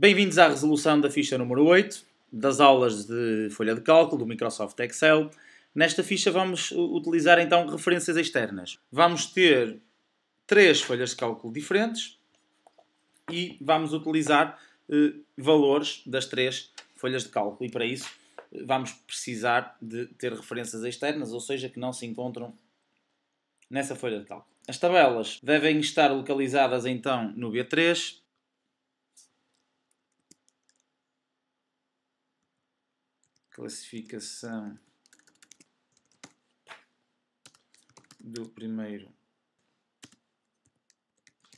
Bem-vindos à resolução da ficha número 8 das aulas de folha de cálculo do Microsoft Excel. Nesta ficha vamos utilizar então referências externas. Vamos ter três folhas de cálculo diferentes e vamos utilizar eh, valores das três folhas de cálculo. E para isso eh, vamos precisar de ter referências externas, ou seja, que não se encontram nessa folha de cálculo. As tabelas devem estar localizadas então no B3 classificação do primeiro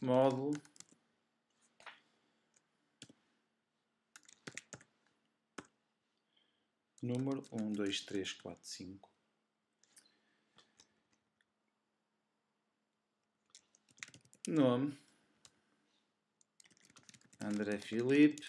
módulo. Número um dois três quatro cinco Nome André Filipe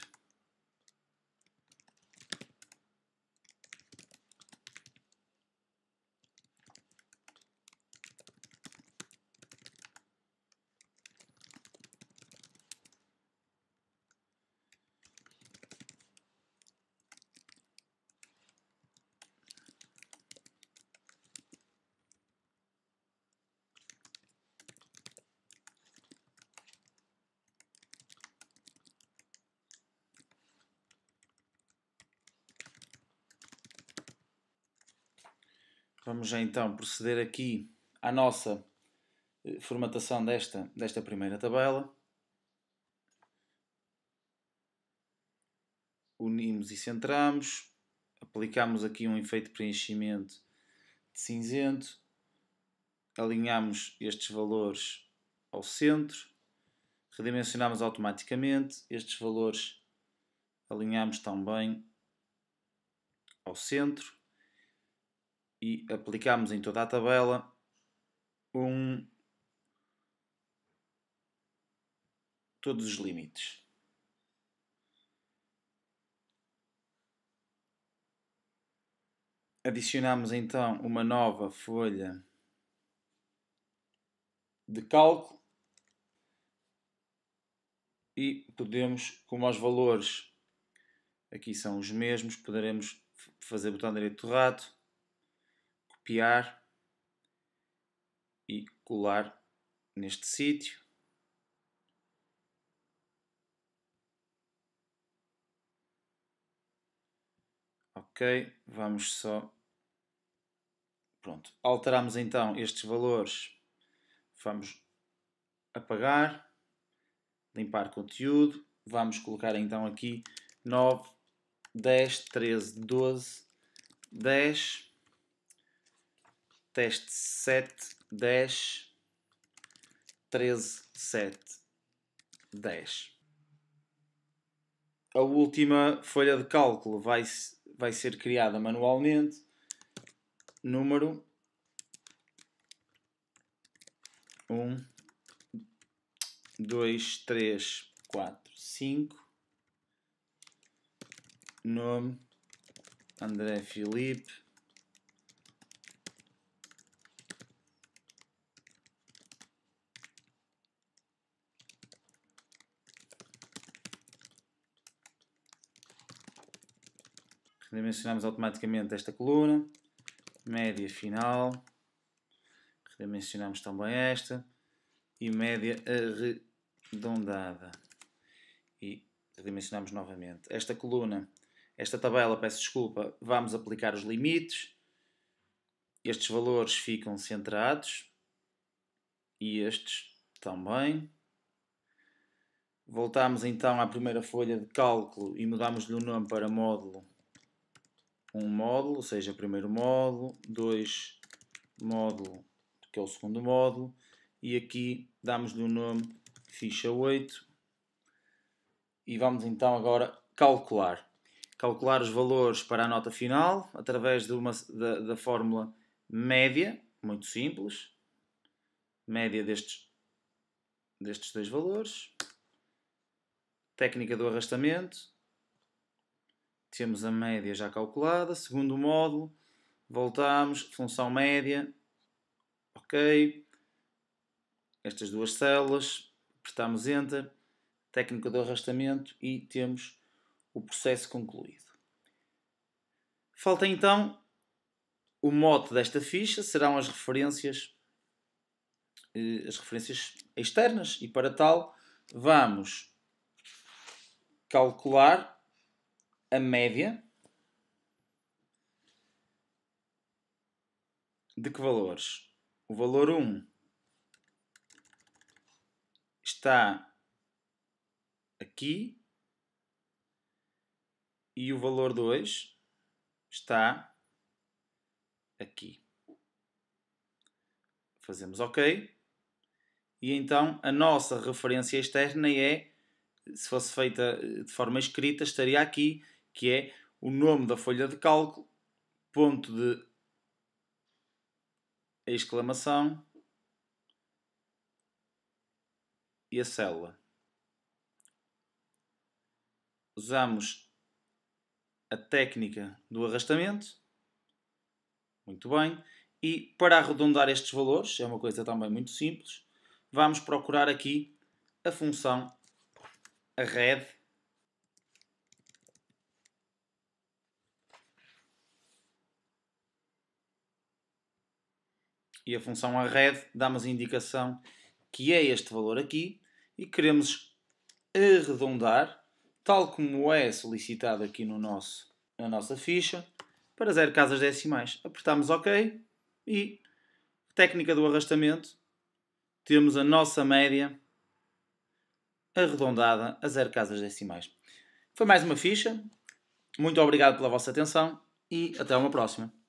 Vamos já então proceder aqui à nossa eh, formatação desta, desta primeira tabela. Unimos e centramos. Aplicamos aqui um efeito de preenchimento de cinzento. Alinhamos estes valores ao centro. Redimensionamos automaticamente. Estes valores alinhamos também ao centro e aplicamos em toda a tabela um todos os limites. Adicionamos então uma nova folha de cálculo e podemos, como os valores aqui são os mesmos, poderemos fazer botão direito do rato copiar e colar neste sítio. Ok, vamos só. Pronto, alteramos então estes valores. Vamos apagar, limpar conteúdo. Vamos colocar então aqui 9, 10, 13, 12, 10 teste 7, 10, 13, 7, 10. A última folha de cálculo vai, vai ser criada manualmente. Número 1, 2, 3, 4, 5. Nome André Filipe Redimensionamos automaticamente esta coluna. Média final. Redimensionamos também esta. E média arredondada. E redimensionamos novamente. Esta coluna, esta tabela, peço desculpa, vamos aplicar os limites. Estes valores ficam centrados. E estes também. Voltamos então à primeira folha de cálculo e mudamos-lhe o nome para módulo um módulo, ou seja, primeiro módulo, dois módulo, que é o segundo módulo, e aqui damos-lhe o nome ficha 8 e vamos então agora calcular. Calcular os valores para a nota final através de uma, da, da fórmula média, muito simples, média destes, destes dois valores, técnica do arrastamento, temos a média já calculada, segundo módulo, voltamos, função média, ok, estas duas células, apertamos Enter, técnica do arrastamento e temos o processo concluído. Falta então o mote desta ficha, serão as referências eh, as referências externas e para tal vamos calcular a média de que valores? O valor 1 está aqui e o valor 2 está aqui. Fazemos OK. E então a nossa referência externa é, se fosse feita de forma escrita, estaria aqui que é o nome da folha de cálculo, ponto de exclamação e a célula. Usamos a técnica do arrastamento. Muito bem. E para arredondar estes valores, é uma coisa também muito simples, vamos procurar aqui a função arred E a função arred dá-nos a indicação que é este valor aqui e queremos arredondar, tal como é solicitado aqui no nosso, na nossa ficha, para zero casas decimais. Apertamos OK e, técnica do arrastamento, temos a nossa média arredondada a zero casas decimais. Foi mais uma ficha. Muito obrigado pela vossa atenção e até uma próxima.